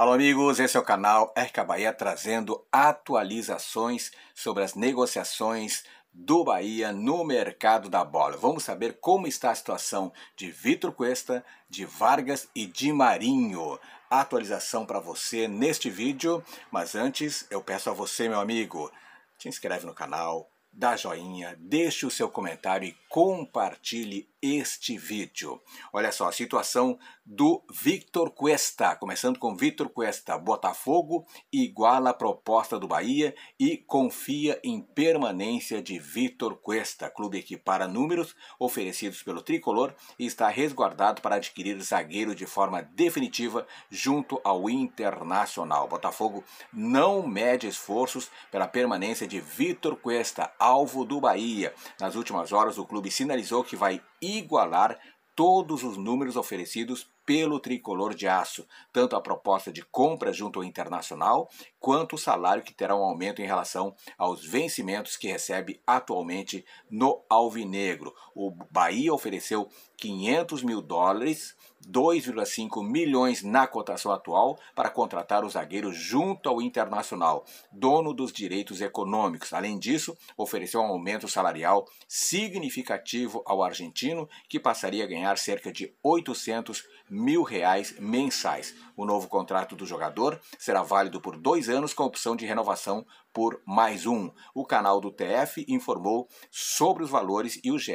Alô amigos, esse é o canal Erca Bahia trazendo atualizações sobre as negociações do Bahia no mercado da bola. Vamos saber como está a situação de Vitor Cuesta, de Vargas e de Marinho. Atualização para você neste vídeo, mas antes eu peço a você, meu amigo, se inscreve no canal, dá joinha, deixe o seu comentário e compartilhe este vídeo. Olha só, a situação do Victor Cuesta, começando com Victor Cuesta, Botafogo iguala a proposta do Bahia e confia em permanência de Victor Cuesta. Clube equipara números oferecidos pelo tricolor e está resguardado para adquirir zagueiro de forma definitiva junto ao Internacional. Botafogo não mede esforços pela permanência de Victor Cuesta, alvo do Bahia. Nas últimas horas, o clube sinalizou que vai igualar todos os números oferecidos pelo tricolor de aço, tanto a proposta de compra junto ao internacional, quanto o salário que terá um aumento em relação aos vencimentos que recebe atualmente no Alvinegro. O Bahia ofereceu 500 mil dólares 2,5 milhões na cotação atual para contratar o zagueiro junto ao Internacional, dono dos direitos econômicos. Além disso, ofereceu um aumento salarial significativo ao argentino, que passaria a ganhar cerca de 800 mil reais mensais. O novo contrato do jogador será válido por dois anos com opção de renovação por mais um. O canal do TF informou sobre os valores e o GE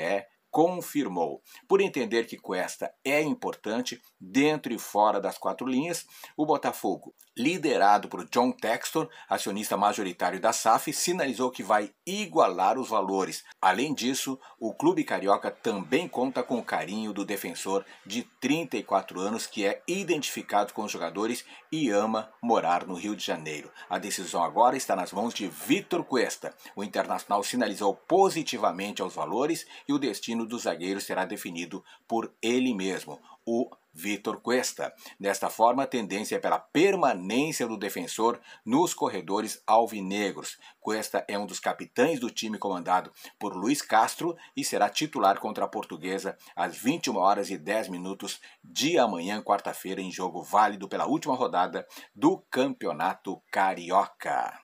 confirmou. Por entender que Cuesta é importante dentro e fora das quatro linhas, o Botafogo, liderado por John Textor, acionista majoritário da SAF, sinalizou que vai igualar os valores. Além disso, o clube carioca também conta com o carinho do defensor de 34 anos que é identificado com os jogadores e ama morar no Rio de Janeiro. A decisão agora está nas mãos de Vitor Cuesta. O internacional sinalizou positivamente aos valores e o destino destino do zagueiro será definido por ele mesmo, o Vitor Cuesta. Desta forma, a tendência é pela permanência do defensor nos corredores alvinegros. Cuesta é um dos capitães do time comandado por Luiz Castro e será titular contra a Portuguesa às 21 horas e 10 minutos de amanhã, quarta-feira, em jogo válido pela última rodada do Campeonato Carioca.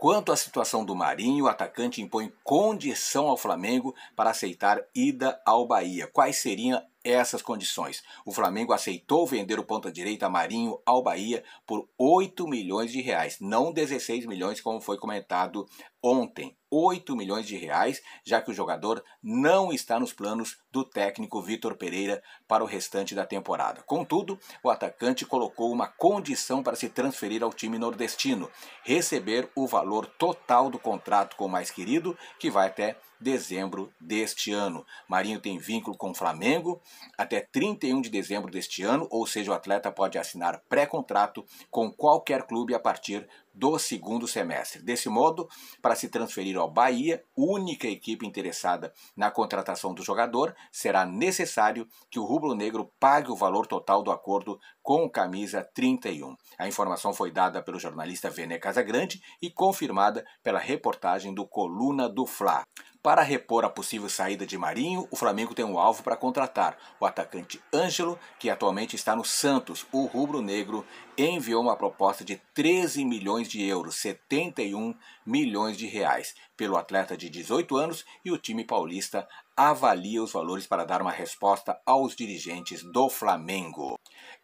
Quanto à situação do Marinho, o atacante impõe condição ao Flamengo para aceitar ida ao Bahia. Quais seriam essas condições? O Flamengo aceitou vender o ponta-direita Marinho ao Bahia por 8 milhões de reais, não 16 milhões, como foi comentado ontem. 8 milhões de reais, já que o jogador não está nos planos do técnico Vitor Pereira para o restante da temporada. Contudo, o atacante colocou uma condição para se transferir ao time nordestino, receber o valor total do contrato com o mais querido, que vai até dezembro deste ano. Marinho tem vínculo com o Flamengo até 31 de dezembro deste ano, ou seja, o atleta pode assinar pré-contrato com qualquer clube a partir do segundo semestre. Desse modo, para se transferir ao Bahia, única equipe interessada na contratação do jogador, será necessário que o rubro-negro pague o valor total do acordo com o camisa 31. A informação foi dada pelo jornalista Vene Casagrande e confirmada pela reportagem do Coluna do Fla. Para repor a possível saída de Marinho, o Flamengo tem um alvo para contratar, o atacante Ângelo, que atualmente está no Santos. O rubro-negro enviou uma proposta de 13 milhões de euros, 71 milhões de reais, pelo atleta de 18 anos e o time paulista avalia os valores para dar uma resposta aos dirigentes do Flamengo.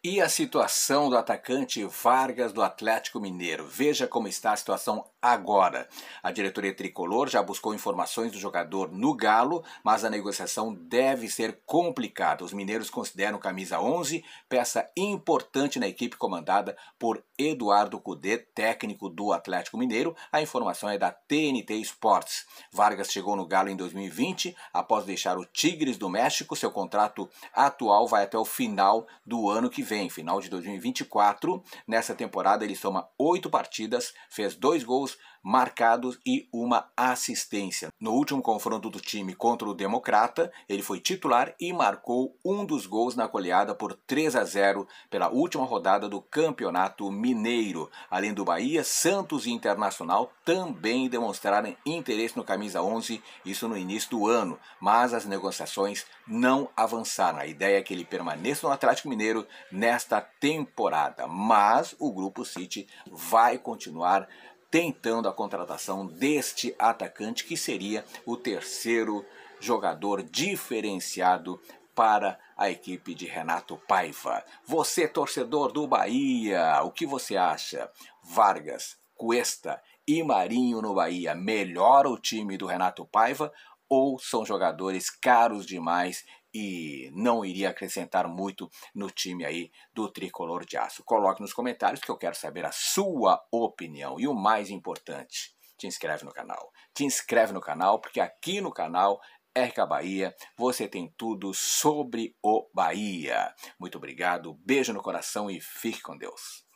E a situação do atacante Vargas do Atlético Mineiro? Veja como está a situação agora. A diretoria tricolor já buscou informações do jogador no Galo, mas a negociação deve ser complicada. Os mineiros consideram camisa 11 peça importante na equipe comandada por Eduardo Cudê, técnico do Atlético Mineiro. A informação é da TNT Sports. Vargas chegou no Galo em 2020 após deixar o Tigres do México. Seu contrato atual vai até o final do ano que vem vem, final de 2024. Nessa temporada ele soma oito partidas, fez dois gols marcados e uma assistência. No último confronto do time contra o Democrata, ele foi titular e marcou um dos gols na goleada por 3 a 0 pela última rodada do Campeonato Mineiro. Além do Bahia, Santos e Internacional também demonstraram interesse no camisa 11, isso no início do ano, mas as negociações não avançaram. A ideia é que ele permaneça no Atlético Mineiro nesta temporada, mas o grupo City vai continuar tentando a contratação deste atacante, que seria o terceiro jogador diferenciado para a equipe de Renato Paiva. Você, torcedor do Bahia, o que você acha? Vargas, Cuesta e Marinho no Bahia melhora o time do Renato Paiva ou são jogadores caros demais e não iria acrescentar muito no time aí do tricolor de aço. Coloque nos comentários que eu quero saber a sua opinião e o mais importante, te inscreve no canal. Te inscreve no canal porque aqui no canal RK Bahia, você tem tudo sobre o Bahia. Muito obrigado, beijo no coração e fique com Deus.